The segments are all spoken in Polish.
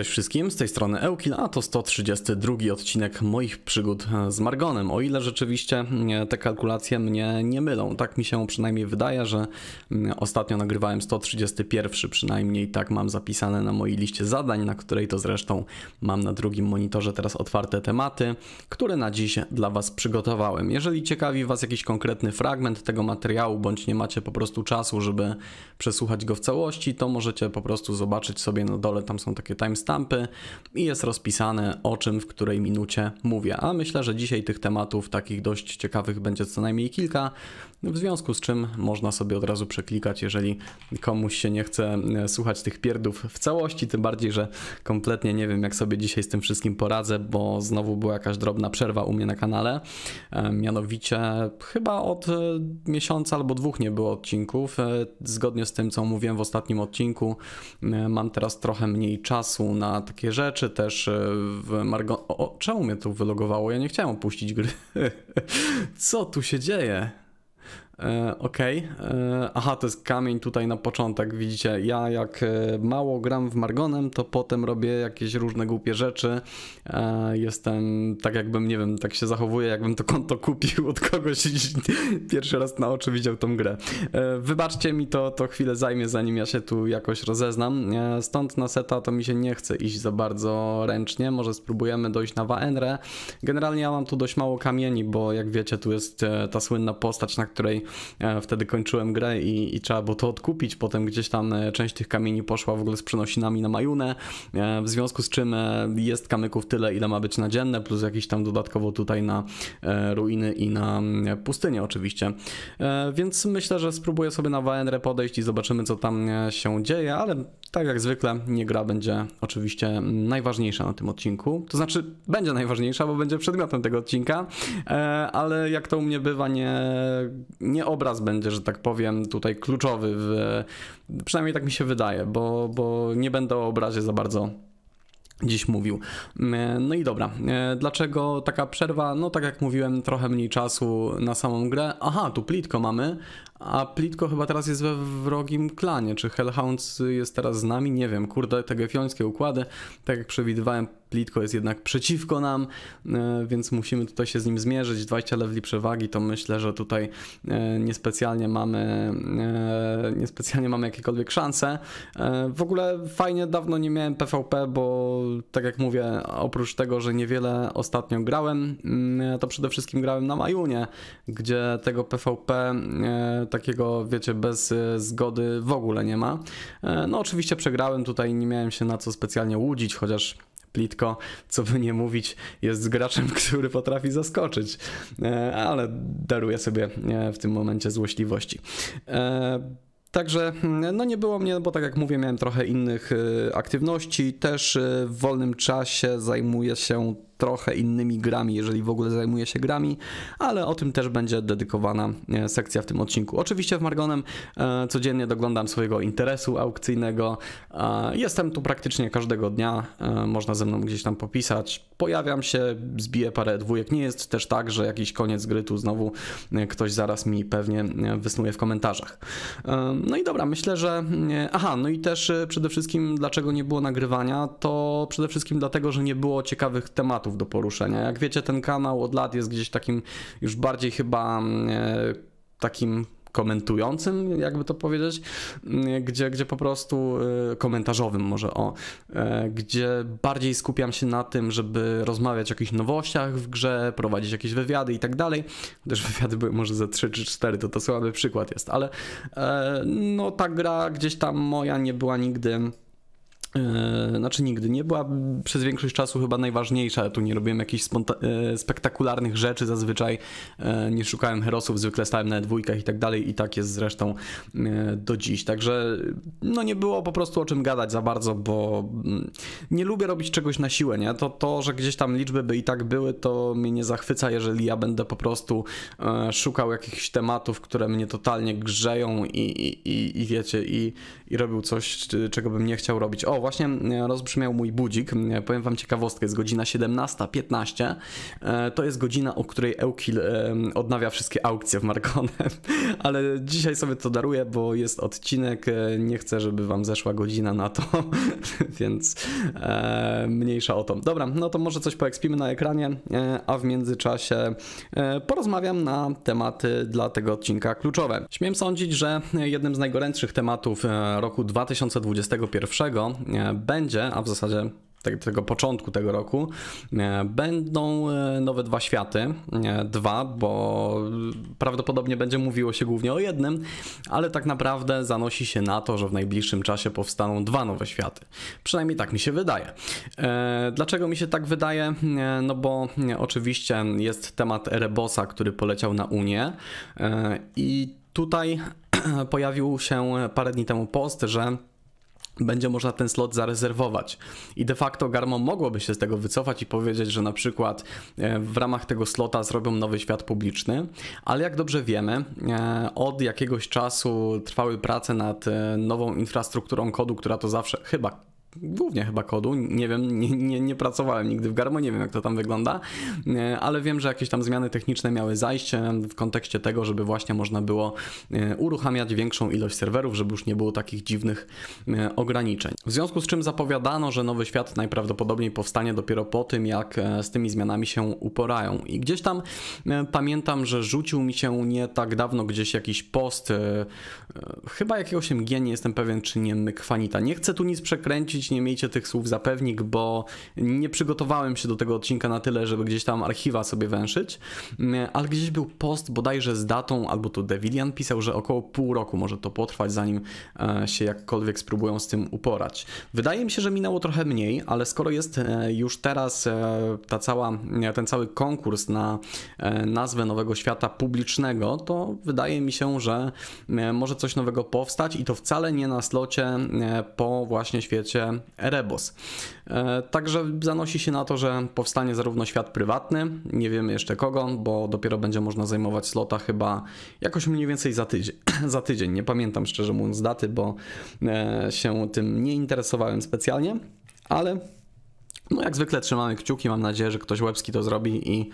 Cześć wszystkim, z tej strony Eukil, a to 132 odcinek moich przygód e, z Margonem. O ile rzeczywiście e, te kalkulacje mnie nie mylą, tak mi się przynajmniej wydaje, że ostatnio nagrywałem 131, przynajmniej tak mam zapisane na mojej liście zadań, na której to zresztą mam na drugim monitorze teraz otwarte tematy, które na dziś dla Was przygotowałem. Jeżeli ciekawi Was jakiś konkretny fragment tego materiału, bądź nie macie po prostu czasu, żeby przesłuchać go w całości, to możecie po prostu zobaczyć sobie na dole, tam są takie timestamps i jest rozpisane o czym w której minucie mówię. A myślę, że dzisiaj tych tematów takich dość ciekawych będzie co najmniej kilka w związku z czym można sobie od razu przeklikać, jeżeli komuś się nie chce e, słuchać tych pierdów w całości, tym bardziej, że kompletnie nie wiem jak sobie dzisiaj z tym wszystkim poradzę, bo znowu była jakaś drobna przerwa u mnie na kanale, e, mianowicie chyba od e, miesiąca albo dwóch nie było odcinków, zgodnie z tym co mówiłem w ostatnim odcinku, mam teraz trochę mniej czasu na takie rzeczy, też w Margo... O, czemu mnie tu wylogowało? Ja nie chciałem opuścić gry. Co tu się dzieje? E, okej, okay. E, aha, to jest kamień tutaj na początek, widzicie, ja jak e, mało gram w Margonem, to potem robię jakieś różne głupie rzeczy, jestem, tak jakbym, nie wiem, tak się zachowuję, jakbym to konto kupił od kogoś i pierwszy raz na oczy widział tą grę. wybaczcie mi to, to chwilę zajmie, zanim ja się tu jakoś rozeznam, stąd na seta to mi się nie chce iść za bardzo ręcznie, może spróbujemy dojść na Waenre. Generalnie ja mam tu dość mało kamieni, bo jak wiecie, tu jest ta słynna postać, na której E, wtedy kończyłem grę i, i trzeba było to odkupić, potem gdzieś tam e, część tych kamieni poszła w ogóle z przenosinami na Majunę, e, w związku z czym jest kamyków tyle, ile ma być na dzienne, plus jakiś tam dodatkowo tutaj na ruiny i na pustynię oczywiście. Więc myślę, że spróbuję sobie na Waenrę podejść i zobaczymy, co tam się dzieje, ale tak jak zwykle nie gra będzie oczywiście najważniejsza na tym odcinku. To znaczy będzie najważniejsza, bo będzie przedmiotem tego odcinka, ale jak to u mnie bywa, nie, nie obraz będzie, że tak powiem, tutaj kluczowy. W, przynajmniej tak mi się wydaje, bo, bo nie będę o obrazie za bardzo dziś mówił. E, no i dobra, e, dlaczego taka przerwa? No tak jak mówiłem, trochę mniej czasu na samą grę. Aha, tu Plitko mamy, a Plitko chyba teraz jest we wrogim klanie. Czy Hellhounds jest teraz z nami? Nie wiem, kurde, te gefiońskie układy, tak jak przewidywałem, Plitko jest jednak przeciwko nam, e, więc musimy tutaj się z nim zmierzyć. 20 lewli przewagi to myślę, że tutaj e, niespecjalnie mamy, e, niespecjalnie mamy jakiekolwiek szanse. W ogóle fajnie, dawno nie miałem PvP, bo tak jak mówię, oprócz tego, że niewiele ostatnio grałem, mm, to przede wszystkim grałem na Majunie, gdzie tego PvP takiego, wiecie, bez zgody w ogóle nie ma. No oczywiście przegrałem, tutaj nie miałem się na co specjalnie łudzić, chociaż Plitko, co by nie mówić, jest graczem, który potrafi zaskoczyć, e, ale daruje sobie e, w tym momencie złośliwości. E, także mm, no nie było mnie, bo tak jak mówię, miałem trochę innych aktywności. Też w wolnym czasie zajmuję się trochę innymi grami, jeżeli w ogóle zajmuje się grami, ale o tym też będzie dedykowana e, sekcja w tym odcinku. Oczywiście w Margonem e, codziennie doglądam swojego interesu aukcyjnego. E, jestem tu praktycznie każdego dnia, można ze mną gdzieś tam popisać. Pojawiam się, zbiję parę dwójek. Nie jest też tak, że jakiś koniec gry tu znowu ktoś zaraz mi pewnie wysnuje w komentarzach. No i dobra, myślę, że... Aha, no i też przede wszystkim dlaczego nie było nagrywania, to przede wszystkim dlatego, że nie było ciekawych tematów tematów do poruszenia. Jak wiecie, ten kanał od lat jest gdzieś takim już bardziej chyba mm, e, takim komentującym, jakby to powiedzieć, mm, gdzie, gdzie po prostu e, komentarzowym może o, e, gdzie bardziej skupiam się na tym, żeby rozmawiać o jakichś nowościach w grze, prowadzić jakieś wywiady i tak dalej. Chociaż wywiady były może ze 3 czy 4, to to słaby przykład jest, ale no ta gra gdzieś tam moja nie była nigdy E, znaczy nigdy nie była przez większość czasu chyba najważniejsza. Tu nie robiłem jakichś e, spektakularnych rzeczy zazwyczaj, e, nie szukałem herosów, zwykle stałem na dwójkach i tak dalej i tak jest zresztą do dziś. Także no nie było po prostu o czym gadać za bardzo, bo mm, nie lubię robić czegoś na siłę, nie? To, to że gdzieś tam liczby by i tak były, to mnie nie zachwyca, jeżeli ja będę po prostu szukał jakichś tematów, które mnie totalnie grzeją i, i, i, i wiecie, i, i robił coś, czego bym nie chciał robić. O, właśnie e, rozbrzmiał mój budzik. E, powiem wam ciekawostkę, jest godzina 17.15. E, to jest godzina, o której Eukil odnawia wszystkie aukcje w Markonem. Ale dzisiaj sobie to daruję, bo jest odcinek. Nie chcę, żeby wam zeszła godzina na to, więc mniejsza o to. Dobra, no to może coś poekspimy na ekranie, a w międzyczasie porozmawiam na tematy dla tego odcinka kluczowe. Śmiem sądzić, że jednym z najgorętszych tematów roku 2021 E, będzie, a w zasadzie tego początku tego roku e, będą e, nowe dwa światy. Dwa, bo prawdopodobnie będzie mówiło się głównie o jednym, ale tak naprawdę zanosi się na to, że w najbliższym czasie powstaną dwa nowe światy. Przynajmniej tak mi się wydaje. Dlaczego mi się tak wydaje? No bo oczywiście jest temat Erebosa, który poleciał na Unię i tutaj pojawił się parę dni temu post, że będzie można ten slot zarezerwować. I de facto Garmo mogłoby się z tego wycofać i powiedzieć, że na przykład e, w ramach tego slota zrobią nowy świat publiczny, ale jak dobrze wiemy, e, od jakiegoś czasu trwały prace nad e, nową infrastrukturą kodu, która to zawsze, chyba głównie chyba kodu. Nie wiem, nie, nie, nie, pracowałem nigdy w Garmo, nie wiem jak to tam wygląda, e, ale wiem, że jakieś tam zmiany techniczne miały zajście w kontekście tego, żeby właśnie można było e, uruchamiać większą ilość serwerów, żeby już nie było takich dziwnych e, ograniczeń. W związku z czym zapowiadano, że nowy świat najprawdopodobniej powstanie dopiero po tym, jak z tymi zmianami się uporają. I gdzieś tam pamiętam, że rzucił mi się nie tak dawno gdzieś jakiś post, chyba jakiegoś MG, nie jestem pewien, czy nie Mykwanita. Nie chcę tu nic przekręcić, nie miejcie tych słów zapewnik, bo nie przygotowałem się do tego odcinka na tyle, żeby gdzieś tam archiwa sobie węszyć, mm, ale gdzieś był post bodajże z datą, albo to Devilian pisał, że około pół roku może to potrwać, zanim e, się jakkolwiek spróbują z tym uporać. Wydaje mi się, że minęło trochę mniej, ale skoro jest e, już teraz e, ta cała, ten cały konkurs na nazwę nowego świata publicznego, to wydaje mi się, że może coś nowego powstać i to wcale nie na slocie po właśnie świecie Rebos. E, także zanosi się na to, że powstanie zarówno świat prywatny, nie wiemy jeszcze kogo, bo dopiero będzie można zajmować slota chyba jakoś mniej więcej za tydzień. za tydzień. Nie pamiętam szczerze mówiąc daty, bo e, się tym nie interesowałem specjalnie, ale no jak zwykle trzymamy kciuki, mam nadzieję, że ktoś łebski to zrobi i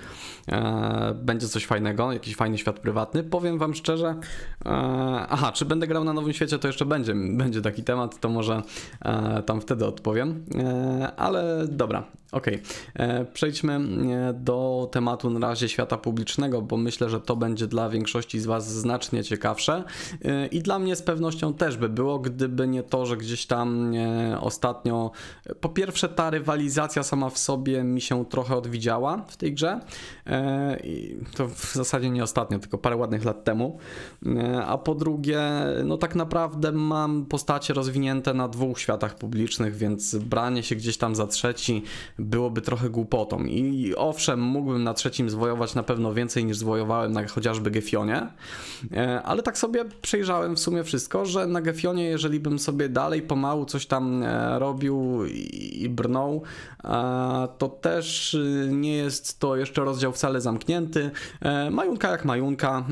e, będzie coś fajnego, jakiś fajny świat prywatny. Powiem wam szczerze, e, aha, czy będę grał na Nowym Świecie, to jeszcze będzie, będzie taki temat, to może e, tam wtedy odpowiem, e, ale dobra, Okej, okay. E, przejdźmy e, do tematu na razie świata publicznego, bo myślę, że to będzie dla większości z Was znacznie ciekawsze e, i dla mnie z pewnością też by było, gdyby nie to, że gdzieś tam ostatnio po pierwsze ta rywalizacja sama w sobie mi się trochę odwidziała w tej grze i to w zasadzie nie ostatnio, tylko parę ładnych lat temu, a po drugie no tak naprawdę mam postacie rozwinięte na dwóch światach publicznych, więc branie się gdzieś tam za trzeci byłoby trochę głupotą. I owszem, mógłbym na trzecim zwojować na pewno więcej niż zwojowałem na chociażby Gefionie, e, ale tak sobie przejrzałem w sumie wszystko, że na Gefionie, jeżeli bym sobie dalej pomału coś tam e, robił i brnął, e, to też nie jest to jeszcze rozdział wcale zamknięty. Majunka jak majunka,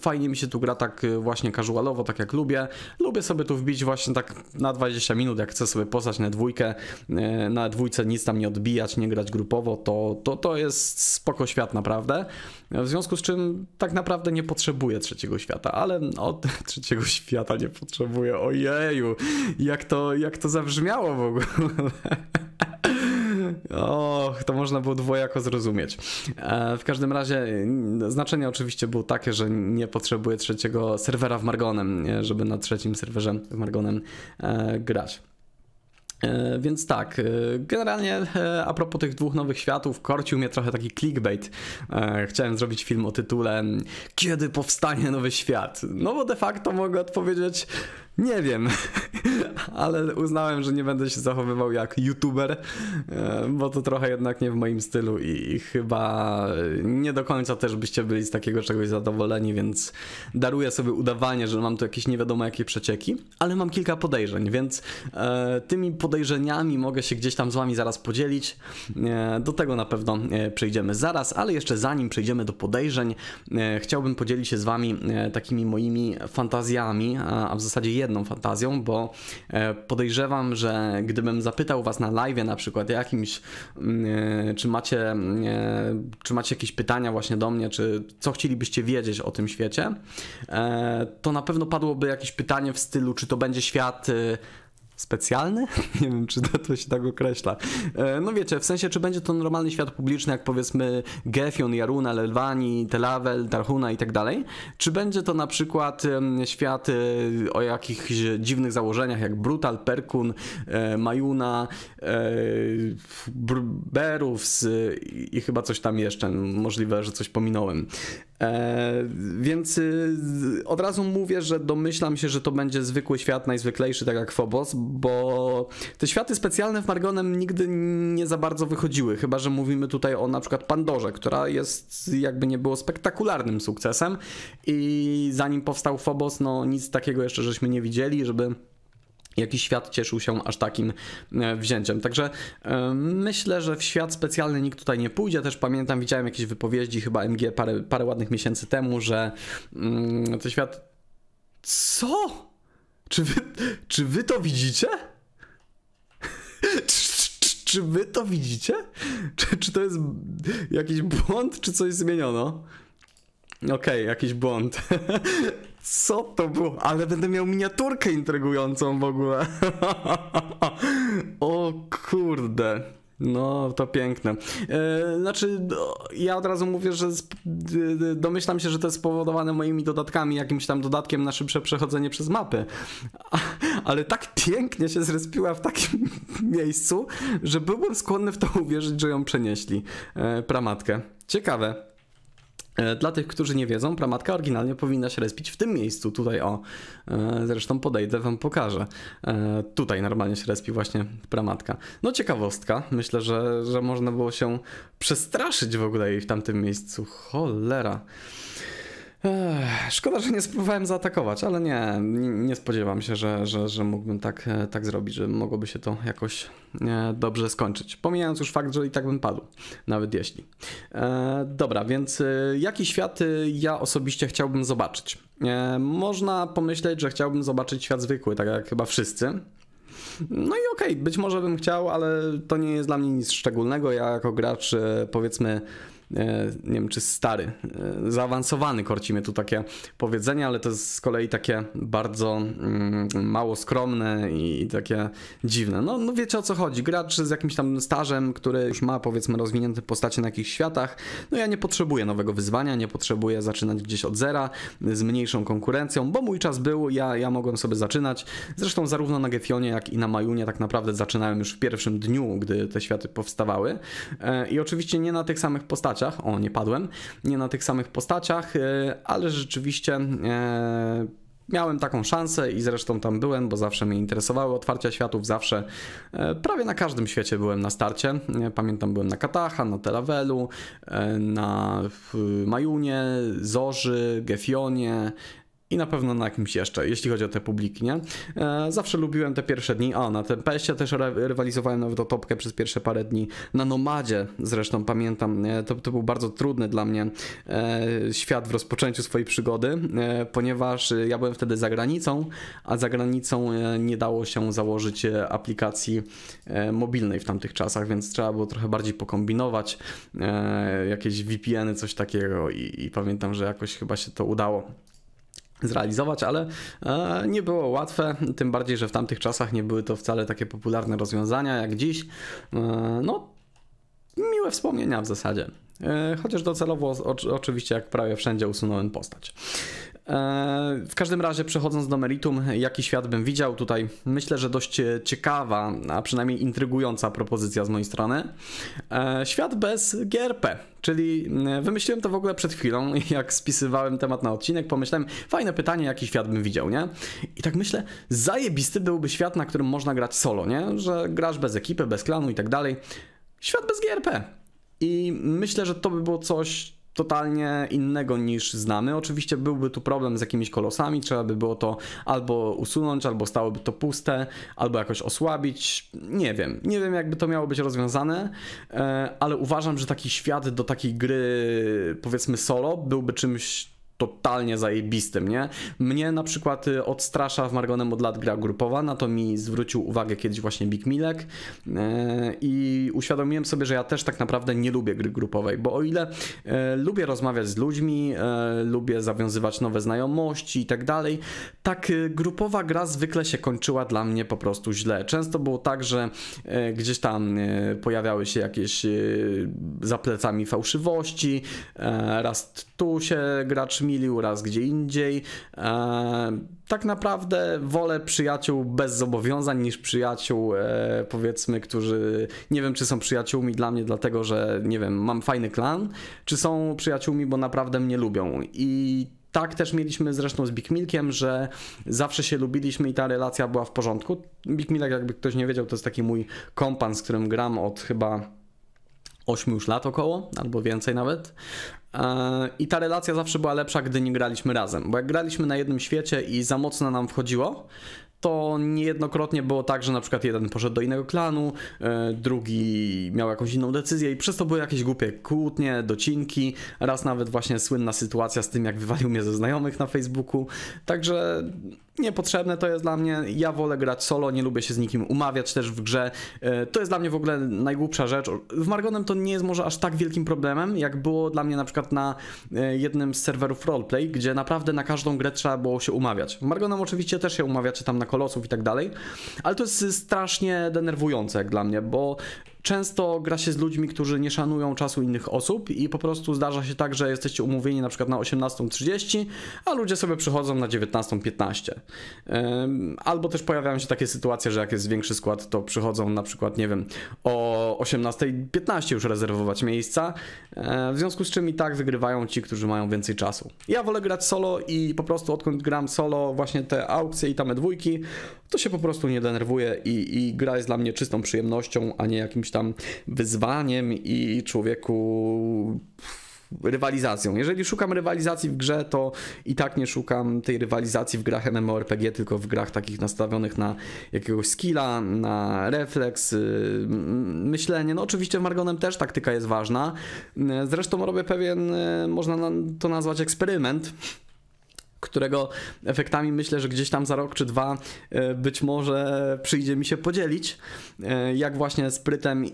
fajnie mi się tu gra tak właśnie casualowo, tak jak lubię. Lubię sobie tu wbić właśnie tak na 20 minut, jak chcę sobie postać na dwójkę, na dwójce nic tam nie odbywa odbijać, nie grać grupowo, to, to, to jest spoko świat naprawdę. W związku z czym tak naprawdę nie potrzebuję trzeciego świata, ale od no, trzeciego świata nie potrzebuję. Ojeju, jak to, jak to zabrzmiało w ogóle. Och, to można było dwojako zrozumieć. E, w każdym razie znaczenie oczywiście było takie, że nie potrzebuję trzeciego serwera w Margonem, żeby na trzecim serwerze w Margonem e, grać. E, więc tak, e, generalnie e, a propos tych dwóch nowych światów, korcił mnie trochę taki clickbait. Chciałem zrobić film o tytule Kiedy powstanie nowy świat? No bo de facto mogę odpowiedzieć nie wiem, ale uznałem, że nie będę się zachowywał jak youtuber, e, bo to trochę jednak nie w moim stylu i chyba nie do końca też byście byli z takiego czegoś zadowoleni, więc daruję sobie udawanie, że mam tu jakieś nie wiadomo jakie przecieki, ale mam kilka podejrzeń, więc e, tymi podejrzeniami mogę się gdzieś tam z wami zaraz podzielić. E, do tego na pewno przejdziemy zaraz, ale jeszcze zanim przejdziemy do podejrzeń, chciałbym podzielić się z wami takimi moimi fantazjami, a w zasadzie jednym jedną fantazją, bo e, podejrzewam, że gdybym zapytał was na live na przykład jakimś, mm, e, czy macie, mm, e, czy macie jakieś pytania właśnie do mnie, czy co chcielibyście wiedzieć o tym świecie, to na pewno padłoby jakieś pytanie w stylu, czy to będzie świat specjalny? Nie wiem, czy to, to się tak określa. E, no wiecie, w sensie, czy będzie to normalny świat publiczny, jak powiedzmy Gefion, Jaruna, Lelwani, Telawel, Darhuna i tak dalej? Czy będzie to na przykład świat e, o jakichś dziwnych założeniach, jak Brutal, Perkun, e, Majuna, Berów i chyba coś tam jeszcze. Możliwe, że coś pominąłem. E, więc y, od razu mówię, że domyślam się, że to będzie zwykły świat, najzwyklejszy, tak jak Phobos, bo te światy specjalne w Margonem nigdy nie za bardzo wychodziły, chyba że mówimy tutaj o na przykład Pandorze, która jest jakby nie było spektakularnym sukcesem i zanim powstał Phobos, no nic takiego jeszcze żeśmy nie widzieli, żeby jaki świat cieszył się aż takim e, wzięciem. Także e, myślę, że w świat specjalny nikt tutaj nie pójdzie. Też pamiętam, widziałem jakieś wypowiedzi chyba MG parę, parę ładnych miesięcy temu, że mm, to świat... Co? Czy wy, czy wy to widzicie? czy wy to widzicie? Czy, czy to jest jakiś błąd, czy coś zmieniono? Okej, okay, jakiś błąd. Co to było? Ale będę miał miniaturkę intrygującą w ogóle. o kurde. No, to piękne. Yy, znaczy, ja od razu mówię, że domyślam się, że to jest spowodowane moimi dodatkami, jakimś tam dodatkiem na szybsze przechodzenie przez mapy. A, ale tak pięknie się zrespiła w takim miejscu, że byłbym skłonny w to uwierzyć, że ją przenieśli. Yy, pramatkę. Ciekawe. E, dla tych, którzy nie wiedzą, pramatka oryginalnie powinna się respić w tym miejscu, tutaj o. E, zresztą podejdę, wam pokażę. E, tutaj normalnie się respi właśnie pramatka. No ciekawostka, myślę, że, że można było się przestraszyć w ogóle jej w tamtym miejscu. Cholera szkoda, że nie spróbowałem zaatakować, ale nie, nie, spodziewam się, że, że, że mógłbym tak, e, tak zrobić, że mogłoby się to jakoś e, dobrze skończyć. Pomijając już fakt, że i tak bym padł, nawet jeśli. E, dobra, więc jaki świat ja osobiście chciałbym zobaczyć? można pomyśleć, że chciałbym zobaczyć świat zwykły, tak jak chyba wszyscy. No i okej, okay, być może bym chciał, ale to nie jest dla mnie nic szczególnego. Ja jako gracz, powiedzmy, E, nie wiem czy stary, e, zaawansowany korcimy tu takie powiedzenie, ale to jest z kolei takie bardzo mm, mało skromne i takie dziwne. No, no wiecie o co chodzi, gracz z jakimś tam stażem, który już ma powiedzmy rozwinięte postacie na jakichś światach, no ja nie potrzebuję nowego wyzwania, nie potrzebuję zaczynać gdzieś od zera, z mniejszą konkurencją, bo mój czas był, ja, ja mogłem sobie zaczynać. Zresztą zarówno na Gefionie, jak i na Majunie tak naprawdę zaczynałem już w pierwszym dniu, gdy te światy powstawały e, i oczywiście nie na tych samych postaciach, postaciach. O, nie padłem. Nie na tych samych postaciach, e, ale rzeczywiście e, miałem taką szansę i zresztą tam byłem, bo zawsze mnie interesowały otwarcia światów, zawsze e, prawie na każdym świecie byłem na starcie. Pamiętam, byłem na Katacha, na Telavelu, na Majunie, Zorzy, Gefionie, i na pewno na kimś jeszcze, jeśli chodzi o te publiki, nie? E, zawsze lubiłem te pierwsze dni. A, na tym ps też rywalizowałem nawet o topkę przez pierwsze parę dni. Na Nomadzie zresztą pamiętam, e, to, to był bardzo trudny dla mnie e, świat w rozpoczęciu swojej przygody, e, ponieważ ja byłem wtedy za granicą, a za granicą e, nie dało się założyć e, aplikacji mobilnej w tamtych czasach, więc trzeba było trochę bardziej pokombinować, jakieś VPN-y, coś takiego i, i pamiętam, że jakoś chyba się to udało zrealizować, ale e, nie było łatwe, tym bardziej, że w tamtych czasach nie były to wcale takie popularne rozwiązania jak dziś. E, no, miłe wspomnienia w zasadzie. E, chociaż docelowo, oczywiście, jak prawie wszędzie, usunąłem postać. E, w każdym razie, przechodząc do meritum, jaki świat bym widział tutaj, myślę, że dość e, ciekawa, a przynajmniej intrygująca propozycja z mojej strony. E, świat bez GRP, czyli wymyśliłem to w ogóle przed chwilą, jak spisywałem temat na odcinek, pomyślałem, fajne pytanie, jaki świat bym widział, nie? I tak myślę, zajebisty byłby świat, na którym można grać solo, nie? Że grasz bez ekipy, bez klanu i tak dalej. Świat bez GRP. I myślę, że to by było coś, totalnie innego niż znamy. Oczywiście byłby tu problem z jakimiś kolosami, trzeba by było to albo usunąć, albo stałoby to puste, albo jakoś osłabić. Nie wiem, nie wiem jakby to miało być rozwiązane, e, ale uważam, że taki świat do takiej gry powiedzmy solo byłby czymś totalnie zajebistym, nie? Mnie na przykład y, odstrasza w Margonem od lat gra grupowa, na to mi zwrócił uwagę kiedyś właśnie Big Milek e, i uświadomiłem sobie, że ja też tak naprawdę nie lubię gry grupowej, bo o ile e, lubię rozmawiać z ludźmi, e, lubię zawiązywać nowe znajomości i tak dalej, tak y, grupowa gra zwykle się kończyła dla mnie po prostu źle. Często było tak, że gdzieś tam pojawiały się jakieś za plecami fałszywości, raz tu się gracz zmilił, raz gdzie indziej. E, tak naprawdę wolę przyjaciół bez zobowiązań niż przyjaciół, e, powiedzmy, którzy nie wiem, czy są przyjaciółmi dla mnie, dlatego że nie wiem, mam fajny klan, czy są przyjaciółmi, bo naprawdę mnie lubią. I tak też mieliśmy zresztą z Big Milkiem, że zawsze się lubiliśmy i ta relacja była w porządku. Big Milk, jakby ktoś nie wiedział, to jest taki mój kompan, z którym gram od chyba 8 już lat około, albo więcej nawet. E, I ta relacja zawsze była lepsza, gdy nie graliśmy razem, bo jak graliśmy na jednym świecie i za mocno nam wchodziło, to niejednokrotnie było tak, że na przykład jeden poszedł do innego klanu, e, drugi miał jakąś inną decyzję i przez to były jakieś głupie kłótnie, docinki, raz nawet właśnie słynna sytuacja z tym, jak wywalił mnie ze znajomych na Facebooku, także niepotrzebne to jest dla mnie. Ja wolę grać solo, nie lubię się z nikim umawiać też w grze. E, to jest dla mnie w ogóle najgłupsza rzecz. W Margonem to nie jest może aż tak wielkim problemem, jak było dla mnie na przykład na e, jednym z serwerów roleplay, gdzie naprawdę na każdą grę trzeba było się umawiać. W Margonem oczywiście też się umawiacie tam na kolosów i tak dalej, ale to jest strasznie denerwujące jak dla mnie, bo Często gra się z ludźmi, którzy nie szanują czasu innych osób i po prostu zdarza się tak, że jesteście umówieni na przykład na 18.30, a ludzie sobie przychodzą na 19.15. Albo też pojawiają się takie sytuacje, że jak jest większy skład, to przychodzą na przykład, nie wiem, o 18.15 już rezerwować miejsca, e, w związku z czym i tak wygrywają ci, którzy mają więcej czasu. Ja wolę grać solo i po prostu odkąd gram solo, właśnie te aukcje i tame dwójki, to się po prostu nie denerwuję i, i gra jest dla mnie czystą przyjemnością, a nie jakimś tam tam wyzwaniem i człowieku rywalizacją. Jeżeli szukam rywalizacji w grze, to i tak nie szukam tej rywalizacji w grach MMORPG, tylko w grach takich nastawionych na jakiegoś skilla, na refleks, y, myślenie. No oczywiście w Margonem też taktyka jest ważna. Zresztą robię pewien, y, można to nazwać eksperyment, którego efektami myślę, że gdzieś tam za rok czy dwa e, być może przyjdzie mi się podzielić, e, jak właśnie sprytem i,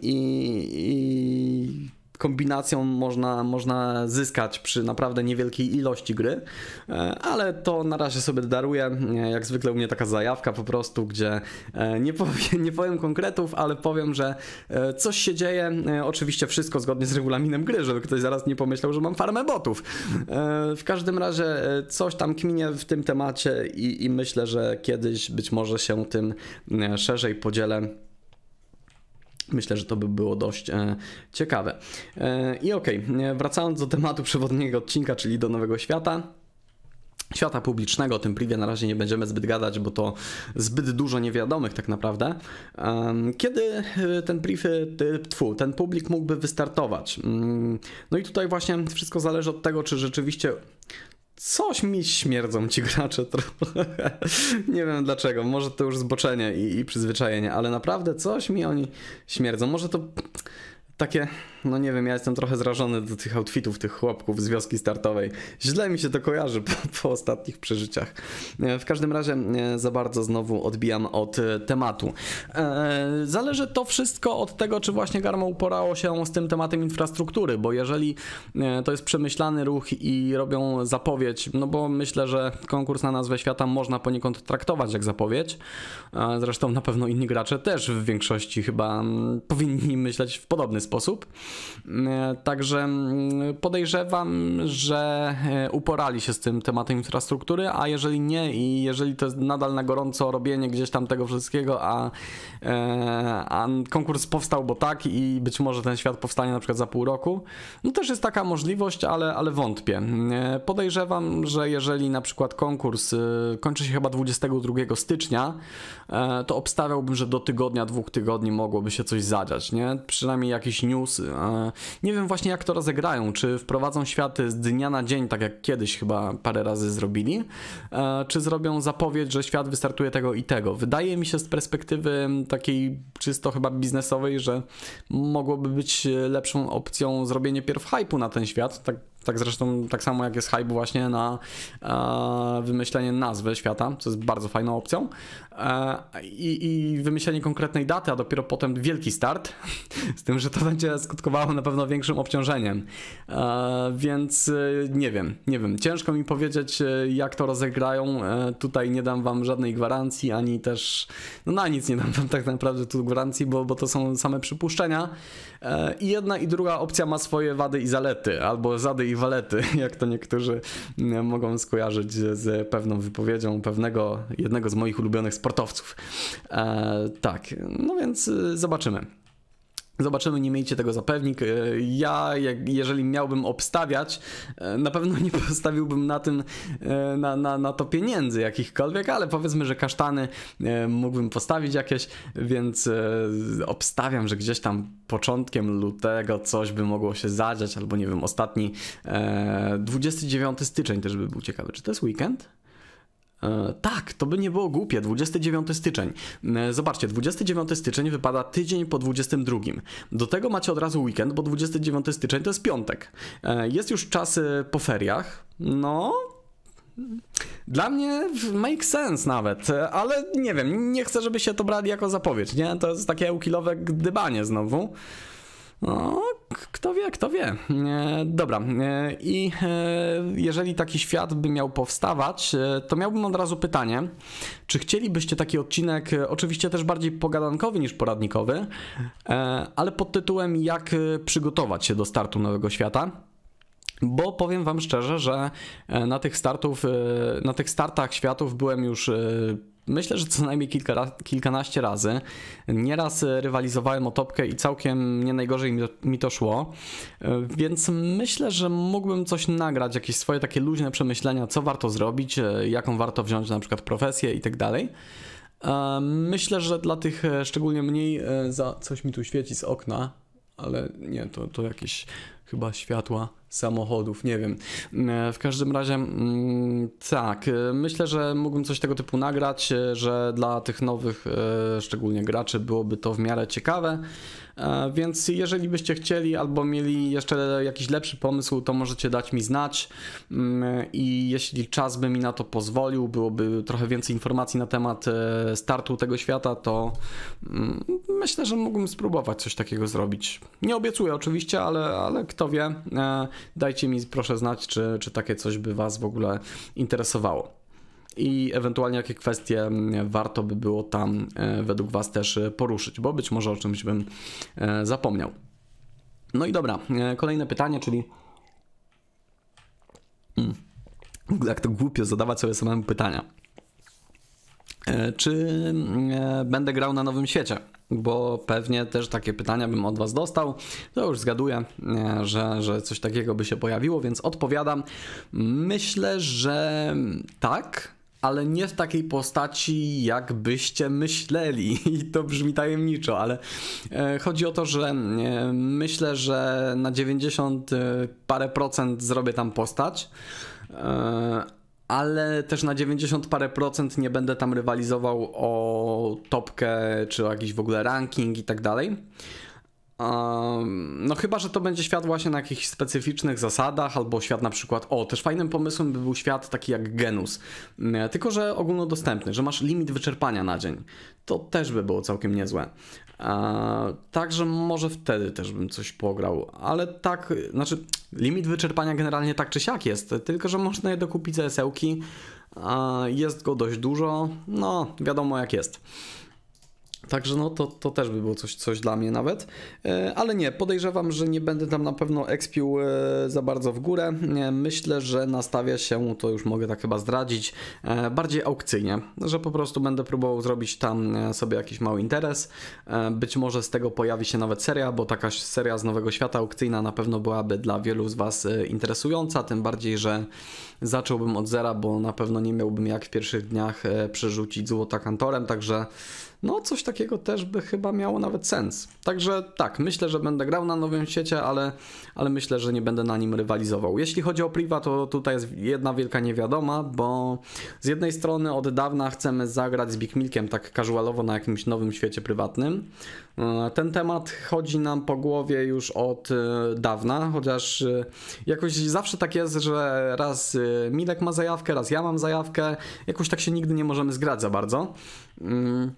i kombinacją można, można zyskać przy naprawdę niewielkiej ilości gry, e, ale to na razie sobie daruję. E, jak zwykle u mnie taka zajawka po prostu, gdzie e, nie powiem, nie powiem konkretów, ale powiem, że coś się dzieje. Oczywiście wszystko zgodnie z regulaminem gry, żeby ktoś zaraz nie pomyślał, że mam farmę botów. W każdym razie coś tam kminie w tym temacie i, i myślę, że kiedyś być może się tym szerzej podzielę Myślę, że to by było dość e, ciekawe. E, I okej, okay, e, wracając do tematu przewodniego odcinka, czyli do Nowego Świata świata publicznego, o tym privie na razie nie będziemy zbyt gadać, bo to zbyt dużo niewiadomych tak naprawdę. Kiedy e, ten priv, e, tfu, ten publik mógłby wystartować? Mm, no i tutaj właśnie wszystko zależy od tego, czy rzeczywiście coś mi śmierdzą ci gracze trochę. nie wiem dlaczego, może to już zboczenie i, i przyzwyczajenie, ale naprawdę coś mi oni śmierdzą. Może to takie, no nie wiem, ja jestem trochę zrażony do tych outfitów tych chłopków z wioski startowej. Źle mi się to kojarzy po, po, ostatnich przeżyciach. E, w każdym razie e, za bardzo znowu odbijam od e, tematu. Zależy to wszystko od tego, czy właśnie Garmo uporało się z tym tematem infrastruktury, bo jeżeli to jest przemyślany ruch i robią zapowiedź, no bo myślę, że konkurs na nazwę świata można poniekąd traktować jak zapowiedź. Zresztą na pewno inni gracze też w większości chyba mm, powinni myśleć w podobny sposób. E, także mm, podejrzewam, że e, uporali się z tym tematem infrastruktury, a jeżeli nie i jeżeli to jest nadal na gorąco robienie gdzieś tam tego wszystkiego, a, e, a konkurs powstał bo tak i być może ten świat powstanie na przykład za pół roku, no też jest taka możliwość, ale, ale wątpię. Podejrzewam, że jeżeli na przykład konkurs kończy się chyba 22 stycznia, to obstawiałbym, że do tygodnia, dwóch tygodni mogłoby się coś zadziać, nie? Przynajmniej jakiś news. Nie wiem właśnie jak to rozegrają, czy wprowadzą światy z dnia na dzień, tak jak kiedyś chyba parę razy zrobili, e, czy zrobią zapowiedź, że świat wystartuje tego i tego. Wydaje mi się z perspektywy takiej czysto chyba biznesowej, że mogłoby być lepszą opcją zrobienie pierw hypu na ten świat, tak tak zresztą tak samo jak jest hype właśnie na e, wymyślenie nazwy świata, co jest bardzo fajną opcją. E, i, i wymyślenie konkretnej daty, a dopiero potem wielki start, z tym, że to będzie skutkowało na pewno większym obciążeniem. E, więc e, nie wiem, nie wiem. Ciężko mi powiedzieć, jak to rozegrają. Tutaj nie dam wam żadnej gwarancji, ani też, no na nic nie dam wam tak naprawdę tu gwarancji, bo, bo to są same przypuszczenia. I jedna i druga opcja ma swoje wady i zalety, albo zady i walety, jak to niektórzy mogą skojarzyć z pewną wypowiedzią pewnego, jednego z moich ulubionych sportowców. E, tak, no więc y, zobaczymy. Zobaczymy, nie miejcie tego zapewnik. E, ja, jak, jeżeli miałbym obstawiać, e, na pewno nie postawiłbym na tym, e, na, na, na to pieniędzy jakichkolwiek, ale powiedzmy, że kasztany mógłbym postawić jakieś, więc obstawiam, że gdzieś tam początkiem lutego coś by mogło się zadziać, albo nie wiem, ostatni 29 styczeń też by był ciekawy. Czy to jest weekend? E, tak, to by nie było głupie. 29 styczeń. E, zobaczcie, 29 styczeń wypada tydzień po 22. Do tego macie od razu weekend, bo 29 styczeń to jest piątek. E, jest już czas po feriach. No, dla mnie make sense nawet, ale nie wiem, nie chcę, żeby się to brali jako zapowiedź, nie? To jest takie ukilowe gdybanie znowu. No, kto wie, kto wie. E, dobra, e, i e, jeżeli taki świat by miał powstawać, to miałbym od razu pytanie, czy chcielibyście taki odcinek, oczywiście też bardziej pogadankowy niż poradnikowy, ale pod tytułem Jak przygotować się do startu nowego świata? Bo powiem Wam szczerze, że na tych, startów, na tych startach światów byłem już myślę, że co najmniej kilka, kilkanaście razy. Nieraz e, rywalizowałem o topkę i całkiem nie najgorzej mi to, szło, e, więc myślę, że mógłbym coś nagrać, jakieś swoje takie luźne przemyślenia, co warto zrobić, e, jaką warto wziąć na przykład profesję i tak dalej. Myślę, że dla tych szczególnie mniej za coś mi tu świeci z okna, ale nie, to, to jakieś chyba światła samochodów, nie wiem. Mm, e, w każdym razie, mm, tak, e, myślę, że mógłbym coś tego typu nagrać, e, że dla tych nowych, szczególnie graczy, byłoby to w miarę ciekawe. E, więc jeżeli byście chcieli albo mieli jeszcze jakiś lepszy pomysł, to możecie dać mi znać mm, i jeśli czas by mi na to pozwolił, byłoby trochę więcej informacji na temat e, startu tego świata, to mm, myślę, że mógłbym spróbować coś takiego zrobić. Nie obiecuję oczywiście, ale, ale kto wie, e, dajcie mi proszę znać, czy, czy takie coś by Was w ogóle interesowało i ewentualnie jakie kwestie mm, warto by było tam e, według Was też e, poruszyć, bo być może o czymś bym e, zapomniał. No i dobra, kolejne pytanie, czyli. Hmm. Jak to głupio zadawać sobie samemu pytania. Czy mm, będę grał na nowym świecie? Bo pewnie też takie pytania bym od Was dostał. To już zgaduję, że, że coś takiego by się pojawiło, więc odpowiadam. Myślę, że mm, tak ale nie w takiej postaci, jakbyście myśleli. I to brzmi tajemniczo, ale e, chodzi o to, że e, myślę, że na 90 e, parę procent zrobię tam postać. Ale też na 90 parę procent nie będę tam rywalizował o topkę czy o jakiś w ogóle ranking i tak dalej no chyba, że to będzie świat właśnie na jakichś specyficznych zasadach, albo świat na przykład, o, też fajnym pomysłem by był świat taki jak Genus, mm, e, tylko że ogólnodostępny, że masz limit wyczerpania na dzień. To też by było całkiem niezłe. E, także może wtedy też bym coś pograł, ale tak, znaczy limit wyczerpania generalnie tak czy siak jest, tylko że można je dokupić za esełki, e, jest go dość dużo, no wiadomo jak jest. Także no to, to też by było coś, coś dla mnie nawet, e, ale nie, podejrzewam, że nie będę tam na pewno expił e, za bardzo w górę. E, myślę, że nastawia się, to już mogę tak chyba zdradzić, bardziej aukcyjnie, że po prostu będę próbował zrobić tam sobie jakiś mały interes. Być może z tego pojawi się nawet seria, bo taka seria z Nowego Świata aukcyjna na pewno byłaby dla wielu z Was interesująca, tym bardziej, że zacząłbym od zera, bo na pewno nie miałbym jak w pierwszych dniach przerzucić złota kantorem, także no coś takiego też by chyba miało nawet sens. Także tak, myślę, że będę grał na nowym świecie, ale, ale myślę, że nie będę na nim rywalizował. Jeśli chodzi o Priva, to tutaj jest jedna wielka niewiadoma, bo z jednej strony od dawna chcemy zagrać z Big Milkiem tak casualowo na jakimś nowym świecie prywatnym. E, ten temat chodzi nam po głowie już od e, dawna, chociaż e, jakoś zawsze tak jest, że raz Milek ma zajawkę, raz ja mam zajawkę, jakoś tak się nigdy nie możemy zgrać za bardzo. Mm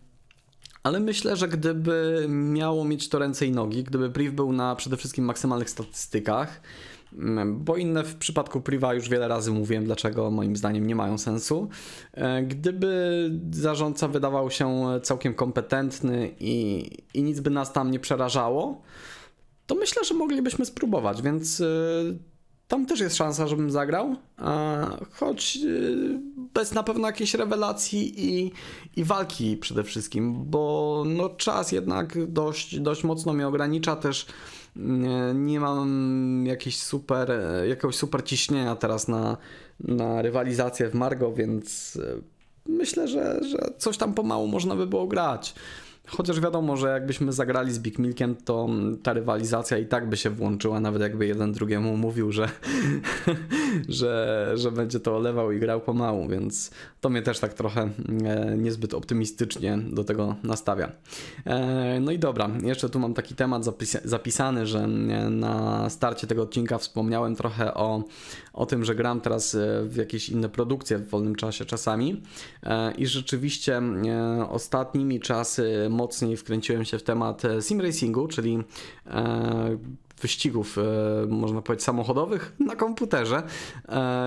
ale myślę, że gdyby miało mieć to ręce i nogi, gdyby priv był na przede wszystkim maksymalnych statystykach, mm, bo inne w przypadku priva już wiele razy mówiłem, dlaczego moim zdaniem nie mają sensu. E, gdyby zarządca wydawał się całkiem kompetentny i, i nic by nas tam nie przerażało, to myślę, że moglibyśmy spróbować, więc e, tam też jest szansa, żebym zagrał, choć y, bez na pewno jakiejś rewelacji i, i walki przede wszystkim, bo no czas jednak dość, dość mocno mnie ogranicza też. Y, nie, mam jakiejś super, jakiegoś super ciśnienia teraz na, na rywalizację w Margo, więc y, myślę, że, że coś tam pomału można by było grać. Chociaż wiadomo, że jakbyśmy zagrali z Big Milkiem, to mm, ta rywalizacja i tak by się włączyła, nawet jakby jeden drugiemu mówił, że, że, że będzie to olewał i grał pomału, więc to mnie też tak trochę mm, e, niezbyt optymistycznie do tego nastawia. E, no i dobra, jeszcze tu mam taki temat zapisany, że mm, e, na starcie tego odcinka wspomniałem trochę o, o tym, że gram teraz w jakieś inne produkcje w wolnym czasie czasami i rzeczywiście ostatnimi czasy mocniej wkręciłem się w temat e, sim racingu, czyli e, wyścigów, e, można powiedzieć, samochodowych na komputerze.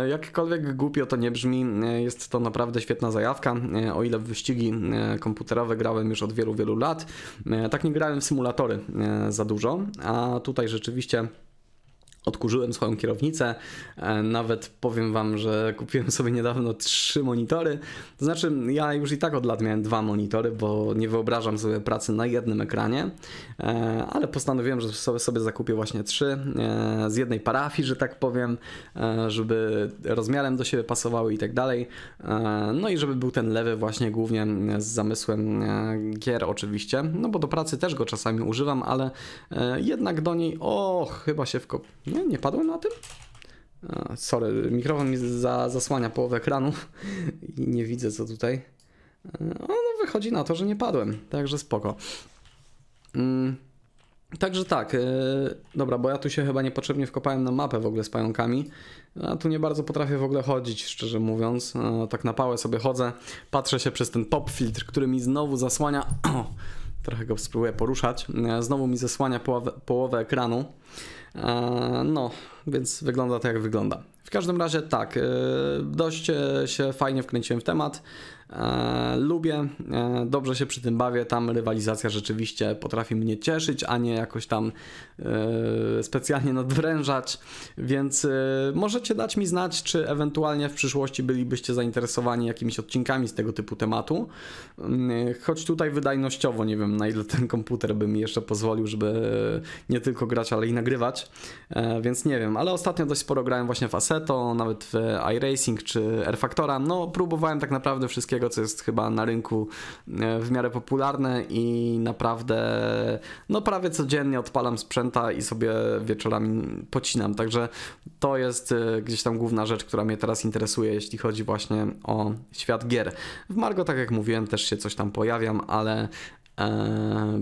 Jakkolwiek głupio to nie brzmi, jest to naprawdę świetna zajawka. O ile w wyścigi komputerowe grałem już od wielu, wielu lat, tak nie grałem w symulatory za dużo, a tutaj rzeczywiście Odkurzyłem swoją kierownicę, e, nawet powiem wam, że kupiłem sobie niedawno trzy monitory. To znaczy, ja już i tak od lat miałem dwa monitory, bo nie wyobrażam sobie pracy na jednym ekranie, e, ale postanowiłem, że sobie, sobie zakupię właśnie trzy e, z jednej parafii, że tak powiem, żeby rozmiarem do siebie pasowały i tak dalej. No i żeby był ten lewy, właśnie głównie z zamysłem gier, oczywiście, no bo do pracy też go czasami używam, ale jednak do niej, o, chyba się wko. Nie? No, nie, nie padłem na tym? A, sorry, mikrofon mi za, zasłania połowę ekranu i nie widzę co tutaj. A, e, no wychodzi na to, że nie padłem, także spoko. Mm, także tak, yy, dobra, bo ja tu się chyba niepotrzebnie wkopałem na mapę w ogóle z pająkami. Ja tu nie bardzo potrafię w ogóle chodzić, szczerze mówiąc. E, tak na pałę sobie chodzę, patrzę się przez ten pop filtr, który mi znowu zasłania... trochę go spróbuję poruszać. Znowu mi zasłania połowę, połowę ekranu. E, no, więc wygląda to tak, jak wygląda. W każdym razie tak, e, dość e, się fajnie wkręciłem w temat. E, lubię, e, dobrze się przy tym bawię, tam rywalizacja rzeczywiście potrafi mnie cieszyć, a nie jakoś tam e, specjalnie nadwrężać, więc możecie dać mi znać, czy ewentualnie w przyszłości bylibyście zainteresowani jakimiś odcinkami z tego typu tematu, mm, choć tutaj wydajnościowo nie wiem na ile ten komputer by mi jeszcze pozwolił, żeby nie tylko grać, ale i nagrywać, więc nie wiem, ale ostatnio dość sporo grałem właśnie w Assetto, nawet w iRacing czy R-Factora, no próbowałem tak naprawdę wszystkiego takiego, co jest chyba na rynku e, w miarę popularne i naprawdę no prawie codziennie odpalam sprzęta i sobie wieczorami pocinam. Także to jest e, gdzieś tam główna rzecz, która mnie teraz interesuje, jeśli chodzi właśnie o świat gier. W Margo, tak jak mówiłem, też się coś tam pojawiam, ale E,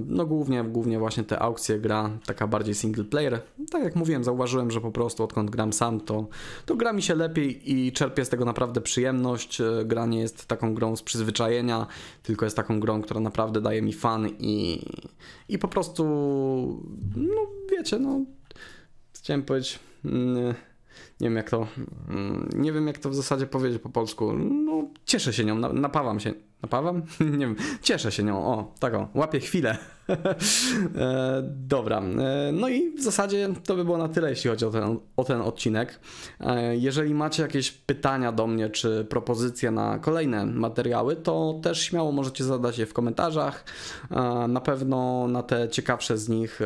no głównie, głównie właśnie te aukcje gra taka bardziej single player. Tak jak mówiłem, zauważyłem, że po prostu odkąd gram sam, to, to gra mi się lepiej i czerpię z tego naprawdę przyjemność. E, gra nie jest taką grą z przyzwyczajenia, tylko jest taką grą, która naprawdę daje mi fan i, i po prostu, no wiecie, no chciałem powiedzieć... Mm, nie wiem jak to, mm, nie wiem jak to w zasadzie powiedzieć po polsku, no cieszę się nią, napawam się, Napawam? nie wiem. Cieszę się nią. O, taką. Łapię chwilę. E, dobra, e, no i w zasadzie to by było na tyle, jeśli chodzi o ten, o ten odcinek. E, jeżeli macie jakieś pytania do mnie, czy propozycje na kolejne materiały, to też śmiało możecie zadać je w komentarzach. Na pewno na te ciekawsze z nich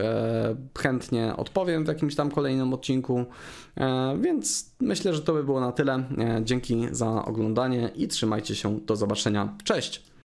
chętnie odpowiem w jakimś tam kolejnym odcinku. Więc myślę, że to by było na tyle. Dzięki za oglądanie i trzymajcie się. Do zobaczenia. Cześć!